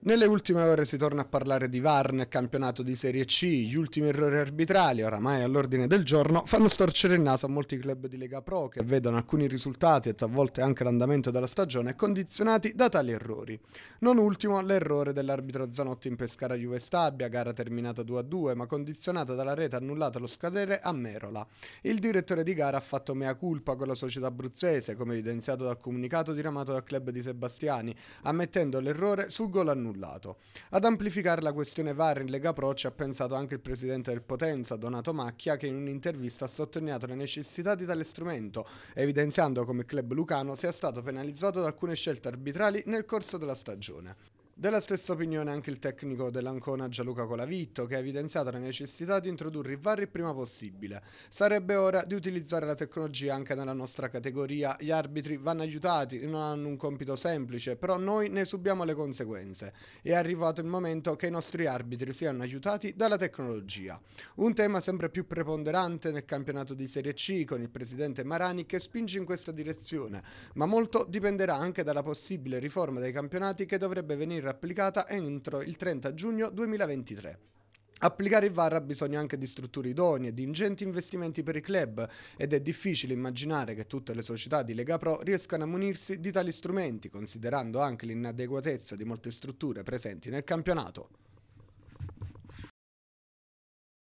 Nelle ultime ore si torna a parlare di Varn, campionato di Serie C, gli ultimi errori arbitrali, oramai all'ordine del giorno, fanno storcere il naso a molti club di Lega Pro che vedono alcuni risultati e talvolta anche l'andamento della stagione condizionati da tali errori. Non ultimo l'errore dell'arbitro Zanotti in Pescara Juve Stabia, gara terminata 2-2 ma condizionata dalla rete annullata allo scadere a Merola. Il direttore di gara ha fatto mea culpa con la società abruzzese, come evidenziato dal comunicato diramato dal club di Sebastiani, ammettendo l'errore sul gol annullato annullato. Ad amplificare la questione VAR in Lega Pro ci ha pensato anche il presidente del Potenza, Donato Macchia, che in un'intervista ha sottolineato la necessità di tale strumento, evidenziando come il club lucano sia stato penalizzato da alcune scelte arbitrali nel corso della stagione. Della stessa opinione anche il tecnico dell'Ancona Gianluca Colavitto, che ha evidenziato la necessità di introdurre i VAR il prima possibile. Sarebbe ora di utilizzare la tecnologia anche nella nostra categoria. Gli arbitri vanno aiutati, non hanno un compito semplice, però noi ne subiamo le conseguenze. È arrivato il momento che i nostri arbitri siano aiutati dalla tecnologia. Un tema sempre più preponderante nel campionato di Serie C, con il presidente Marani che spinge in questa direzione, ma molto dipenderà anche dalla possibile riforma dei campionati che dovrebbe venire essere applicata entro il 30 giugno 2023. Applicare il VAR ha bisogno anche di strutture idonee, di ingenti investimenti per i club ed è difficile immaginare che tutte le società di Lega Pro riescano a munirsi di tali strumenti, considerando anche l'inadeguatezza di molte strutture presenti nel campionato.